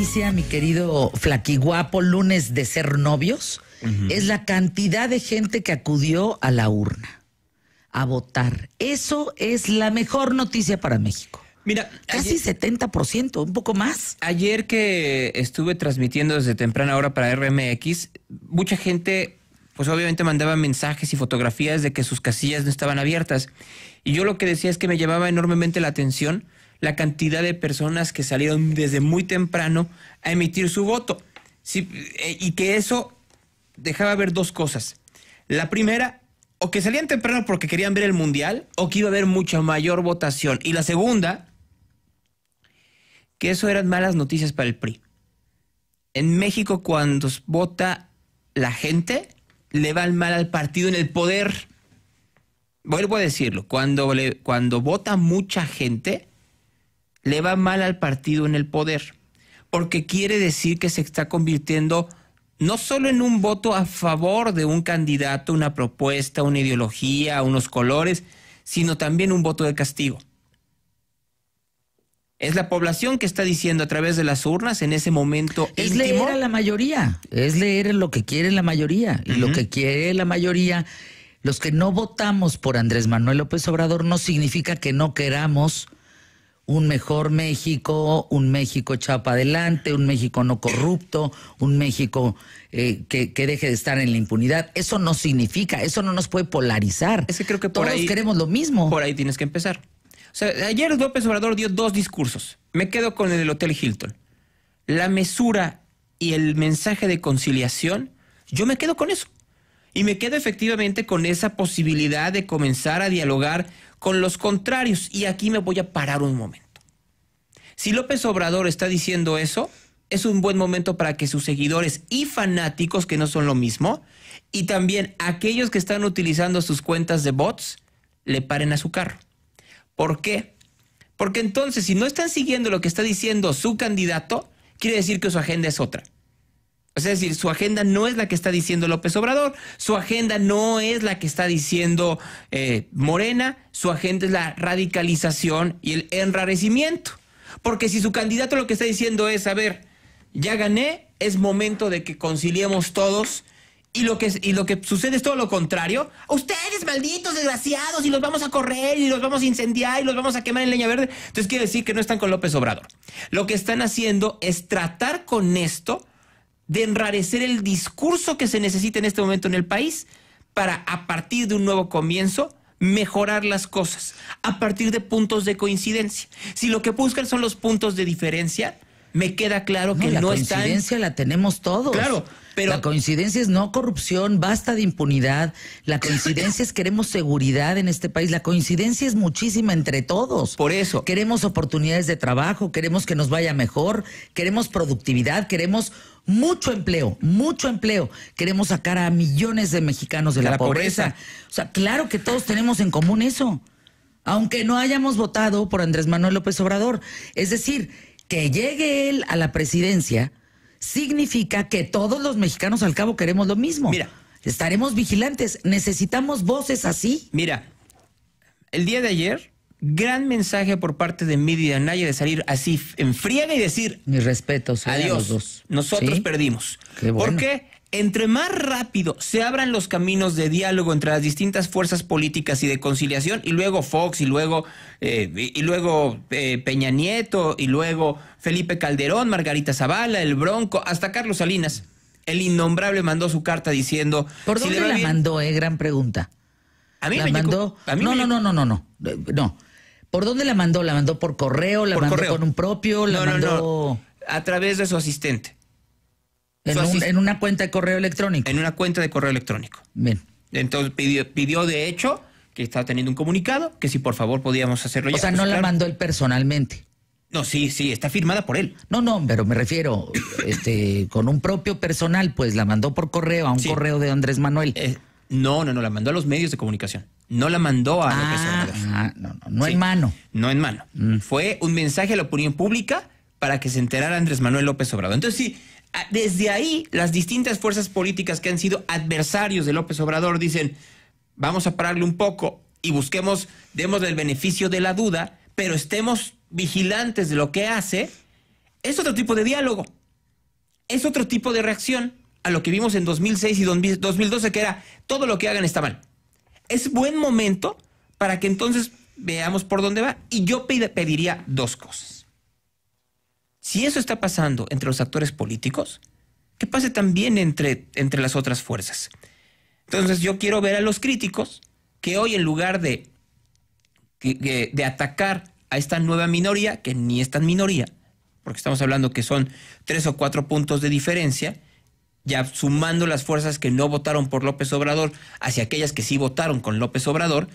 noticia, mi querido flaquiguapo, lunes de ser novios, es la cantidad de gente que acudió a la urna a votar. Eso es la mejor noticia para México. Mira, casi 70%, un poco más. Ayer que estuve transmitiendo desde temprana hora para RMX, mucha gente, pues obviamente mandaba mensajes y fotografías de que sus casillas no estaban abiertas. Y yo lo que decía es que me llamaba enormemente la atención la cantidad de personas que salieron desde muy temprano a emitir su voto. Eh, y que eso dejaba ver dos cosas. La primera, o que salían temprano porque querían ver el Mundial, o que iba a haber mucha mayor votación. Y la segunda, que eso eran malas noticias para el PRI. En México cuando vota la gente, le va mal al partido en el poder. Vuelvo a decirlo, cuando, cuando vota mucha gente, le va mal al partido en el poder, porque quiere decir que se está convirtiendo no solo en un voto a favor de un candidato, una propuesta, una ideología, unos colores, sino también un voto de castigo. Es la población que está diciendo a través de las urnas en ese momento. Es leer a la mayoría, es leer lo que quiere la mayoría. Y lo que quiere la mayoría, los que no votamos por Andrés Manuel López Obrador, no significa que no queramos un mejor México, un México chapa adelante, un México no corrupto, un México eh, que, deje de estar en la impunidad. Eso no significa, eso no nos puede polarizar. Ese creo que por Todos queremos lo mismo. Por ahí tienes que empezar. O sea, ayer López Obrador dio dos discursos. Me quedo con el del Hotel Hilton. La mesura y el mensaje de conciliación, yo me quedo con eso y me quedo efectivamente con esa posibilidad de comenzar a dialogar con los contrarios. Y aquí me voy a parar un momento. Si López Obrador está diciendo eso, es un buen momento para que sus seguidores y fanáticos, que no son lo mismo, y también aquellos que están utilizando sus cuentas de bots, le paren a su carro. ¿Por qué? Porque entonces, si no están siguiendo lo que está diciendo su candidato, quiere decir que su agenda es otra es decir, su agenda no es la que está diciendo López Obrador, su agenda no es la que está diciendo eh, Morena, su agenda es la radicalización y el enrarecimiento. Porque si su candidato lo que está diciendo es, a ver, ya gané, es momento de que conciliemos todos. Y lo, que, y lo que sucede es todo lo contrario. Ustedes, malditos desgraciados, y los vamos a correr, y los vamos a incendiar, y los vamos a quemar en leña verde. Entonces quiere decir que no están con López Obrador. Lo que están haciendo es tratar con esto de enrarecer el discurso que se necesita en este momento en el país para, a partir de un nuevo comienzo, mejorar las cosas, a partir de puntos de coincidencia. Si lo que buscan son los puntos de diferencia, me queda claro que la no La coincidencia la tenemos todos. Claro, pero. La coincidencia es no corrupción, basta de impunidad. La coincidencia es queremos seguridad en este país. La coincidencia es muchísima entre todos. Por eso. Queremos oportunidades de trabajo, queremos que nos vaya mejor, queremos productividad, queremos mucho empleo, mucho empleo. Queremos sacar a millones de mexicanos de, la, pobreza. pobreza. O sea, claro que todos tenemos en común eso. Aunque no hayamos votado por Andrés Manuel López Obrador. Es decir, que llegue él a la presidencia significa que todos los mexicanos al cabo queremos lo mismo. Mira. Estaremos vigilantes. Necesitamos voces así. Mira, el día de ayer, gran mensaje por parte de Midi y Anaya de salir así en friega y decir... "Mi respeto, ¿eh? Adiós. dos. Nosotros perdimos. perdimos. Qué entre más rápido se abran los caminos de diálogo entre las distintas fuerzas políticas y de conciliación, y luego Fox, y luego, eh, y luego eh, Peña Nieto, y luego Felipe Calderón, Margarita Zavala, el Bronco, hasta Carlos Salinas, el innombrable mandó su carta diciendo... ¿Por dónde la mandó? Eh, gran pregunta. A mí la mandó... no, no, no, no, no, eh, no, no, ¿Por dónde la mandó? ¿La mandó por correo? ¿La mandó con un propio? ¿La mandó... A través de su asistente. En, una cuenta de correo electrónico. En una cuenta de correo electrónico. Bien. Entonces pidió, de hecho que estaba teniendo un comunicado, que si por favor podíamos hacerlo. O sea, no la mandó él personalmente. No, sí, sí, está firmada por él. No, no, pero me refiero este, con un propio personal, pues la mandó por correo, a un correo de Andrés Manuel. Eh, no, no, no, la mandó a los medios de comunicación. No la mandó a López ah, Obrador. Ah, no, no, no en mano. No en mano. Mm. Fue un mensaje a la opinión pública para que se enterara Andrés Manuel López Obrador. Entonces sí, Ah, desde ahí, las distintas fuerzas políticas que han sido adversarios de López Obrador dicen, vamos a pararle un poco y busquemos, demos el beneficio de la duda, pero estemos vigilantes de lo que hace, es otro tipo de diálogo, es otro tipo de reacción a lo que vimos en 2006 y 2012, que era todo lo que hagan está mal. Es buen momento para que entonces veamos por dónde va y yo pediría dos cosas. Si eso está pasando entre los actores políticos, que pase también entre, entre las otras fuerzas. Entonces yo quiero ver a los críticos que hoy en lugar de, de atacar a esta nueva minoría, que ni es tan minoría, porque estamos hablando que son tres o cuatro puntos de diferencia, ya sumando las fuerzas que no votaron por López Obrador hacia aquellas que sí votaron con López Obrador,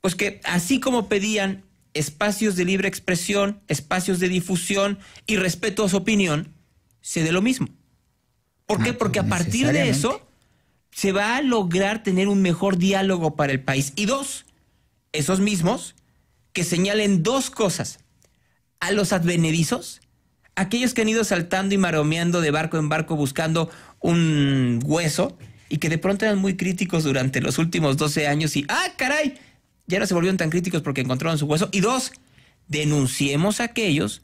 pues que así como pedían espacios de libre expresión, espacios de difusión y respeto a su opinión, se dé lo mismo. ¿Por qué? Ah, Porque a pues, partir de eso se va a lograr tener un mejor diálogo para el país. Y dos, esos mismos que señalen dos cosas. A los advenedizos, aquellos que han ido saltando y maromeando de barco en barco buscando un hueso y que de pronto eran muy críticos durante los últimos 12 años y, ah, caray, ya no se volvieron tan críticos porque encontraron su hueso. Y dos, denunciemos a aquellos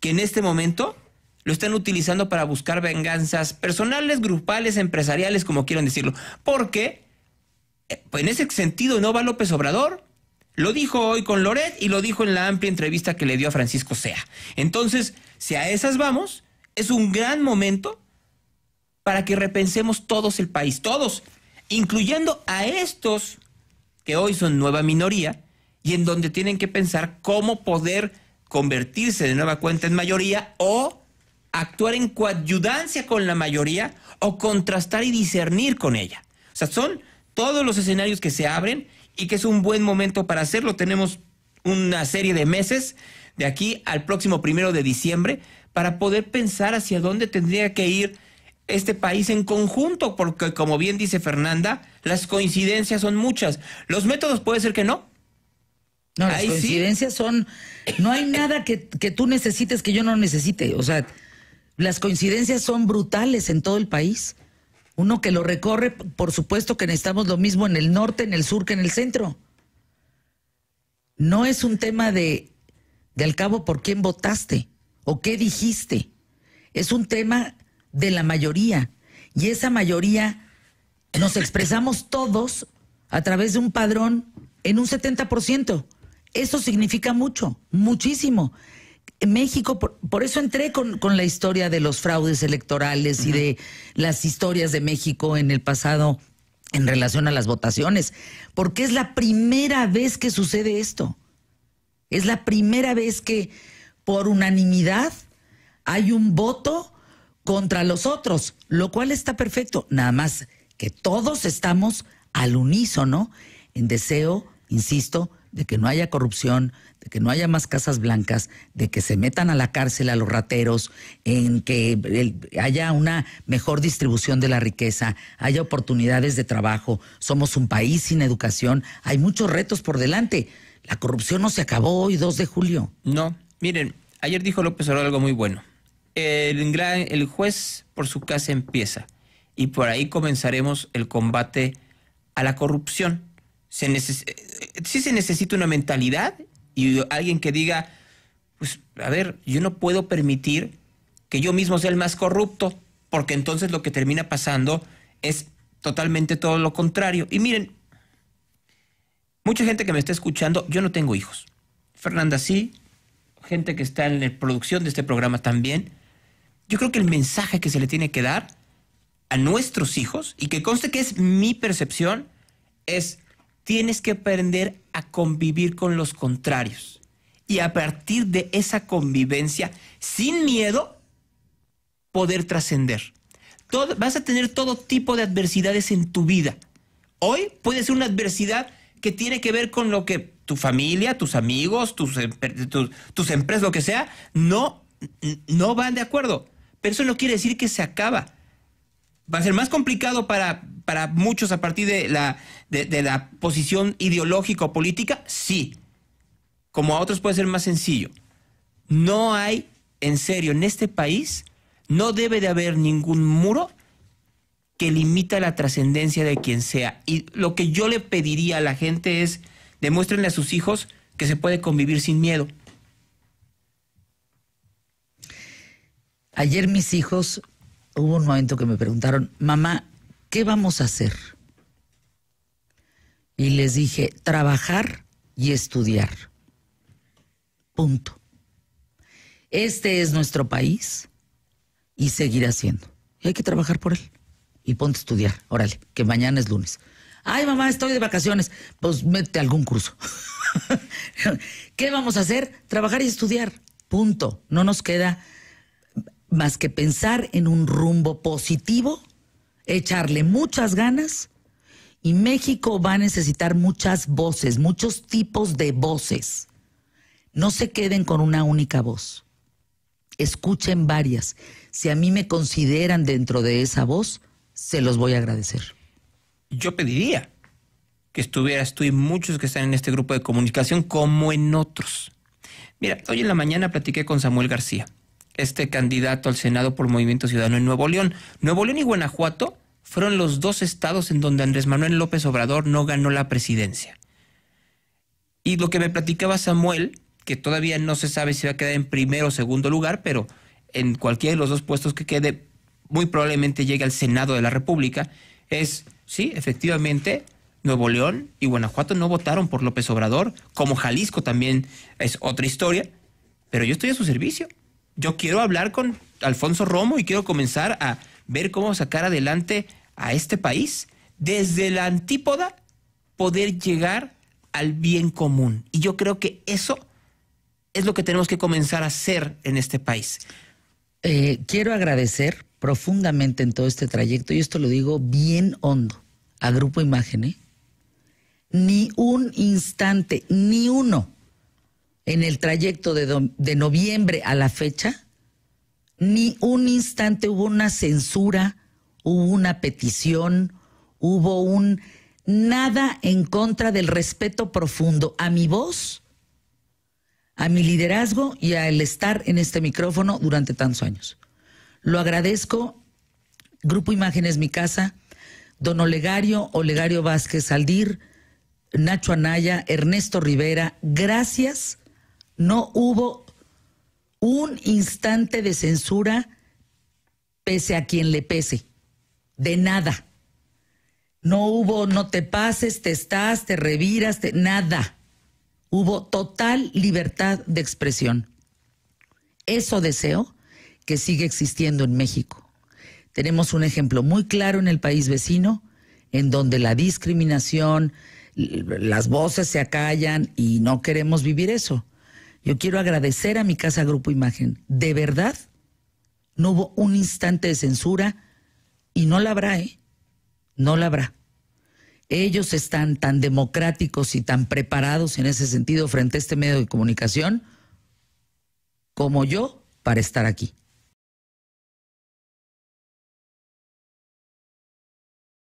que en este momento lo están utilizando para buscar venganzas personales, grupales, empresariales, como quieran decirlo. Porque eh, en ese sentido no va López Obrador. Lo dijo hoy con Loret y lo dijo en la amplia entrevista que le dio a Francisco Sea. Entonces, si a esas vamos, es un gran momento para que repensemos todos el país, todos, incluyendo a estos que hoy son nueva minoría y en donde tienen que pensar cómo poder convertirse de nueva cuenta en mayoría o actuar en coadyudancia con la mayoría o contrastar y discernir con ella. O sea, son todos los escenarios que se abren y que es un buen momento para hacerlo. Tenemos una serie de meses de aquí al próximo primero de diciembre para poder pensar hacia dónde tendría que ir este país en conjunto, porque como bien dice Fernanda, las coincidencias son muchas. Los métodos puede ser que no. No, las coincidencias son, no hay nada que, que tú necesites que yo no necesite, o sea, las coincidencias son brutales en todo el país. Uno que lo recorre, por supuesto que necesitamos lo mismo en el norte, en el sur que en el centro. No es un tema de, de al cabo por quién votaste o qué dijiste. Es un tema de la mayoría. Y esa mayoría nos expresamos todos a través de un padrón en un 70%. Eso significa mucho, muchísimo. México, por, eso entré con, la historia de los fraudes electorales y de las historias de México en el pasado en relación a las votaciones, porque es la primera vez que sucede esto. Es la primera vez que por unanimidad hay un voto contra los otros, lo cual está perfecto, nada más que todos estamos al unísono en deseo, insisto, de que no haya corrupción, de que no haya más casas blancas, de que se metan a la cárcel a los rateros, en que haya una mejor distribución de la riqueza, haya oportunidades de trabajo. Somos un país sin educación, hay muchos retos por delante. La corrupción no se acabó hoy 2 de julio. No, miren, ayer dijo López Obrador algo muy bueno el, el juez por su casa empieza y por ahí comenzaremos el combate a la corrupción. Eh, sí se necesita una mentalidad y alguien que diga, pues a ver, yo no puedo permitir que yo mismo sea el más corrupto, porque entonces lo que termina pasando es totalmente todo lo contrario. Y miren, mucha gente que me está escuchando, yo no tengo hijos. Fernanda sí, gente que está en la producción de este programa también yo creo que el mensaje que se le tiene que dar a nuestros hijos, y que conste que es mi percepción, es tienes que aprender a convivir con los contrarios. Y a partir de esa convivencia, sin miedo, poder trascender. Vas a tener todo tipo de adversidades en tu vida. Hoy puede ser una adversidad que tiene que ver con lo que tu familia, tus amigos, tus, empresas, lo que sea, no, no van de acuerdo pero eso no quiere decir que se acaba. Va a ser más complicado para, para muchos a partir de la, de, de la posición ideológica o política, sí. Como a otros puede ser más sencillo. No hay, en serio, en este país, no debe de haber ningún muro que limita la trascendencia de quien sea. Y lo que yo le pediría a la gente es, demuéstrenle a sus hijos que se puede convivir sin miedo. Ayer mis hijos, hubo un momento que me preguntaron, mamá, ¿qué vamos a hacer? Y les dije, trabajar y estudiar. Punto. Este es nuestro país y seguirá siendo. Y hay que trabajar por él. Y ponte a estudiar, órale, que mañana es lunes. Ay, mamá, estoy de vacaciones. Pues mete algún curso. ¿Qué vamos a hacer? Trabajar y estudiar. Punto. No nos queda más que pensar en un rumbo positivo, echarle muchas ganas y México va a necesitar muchas voces, muchos tipos de voces. No se queden con una única voz. Escuchen varias. Si a mí me consideran dentro de esa voz, se los voy a agradecer. Yo pediría que estuvieras tú y muchos que están en este grupo de comunicación como en otros. Mira, hoy en la mañana platiqué con Samuel García este candidato al Senado por Movimiento Ciudadano en Nuevo León. Nuevo León y Guanajuato fueron los dos estados en donde Andrés Manuel López Obrador no ganó la presidencia. Y lo que me platicaba Samuel, que todavía no se sabe si va a quedar en primero o segundo lugar, pero en cualquiera de los dos puestos que quede, muy probablemente llegue al Senado de la República, es, sí, efectivamente, Nuevo León y Guanajuato no votaron por López Obrador, como Jalisco también es otra historia, pero yo estoy a su servicio yo quiero hablar con Alfonso Romo y quiero comenzar a ver cómo sacar adelante a este país desde la antípoda poder llegar al bien común. Y yo creo que eso es lo que tenemos que comenzar a hacer en este país. Eh, quiero agradecer profundamente en todo este trayecto, y esto lo digo bien hondo, a Grupo Imagen, ¿eh? Ni un instante, ni uno en el trayecto de, noviembre a la fecha, ni un instante hubo una censura, hubo una petición, hubo un nada en contra del respeto profundo a mi voz, a mi liderazgo y al estar en este micrófono durante tantos años. Lo agradezco, Grupo Imágenes Mi Casa, Don Olegario, Olegario Vázquez Aldir, Nacho Anaya, Ernesto Rivera, gracias no hubo un instante de censura pese a quien le pese, de nada. No hubo, no te pases, te estás, te reviras, te, nada. Hubo total libertad de expresión. Eso deseo que sigue existiendo en México. Tenemos un ejemplo muy claro en el país vecino, en donde la discriminación, las voces se acallan y no queremos vivir eso. Yo quiero agradecer a mi casa Grupo Imagen. De verdad, no hubo un instante de censura y no la habrá, ¿eh? No la habrá. Ellos están tan democráticos y tan preparados en ese sentido frente a este medio de comunicación como yo para estar aquí.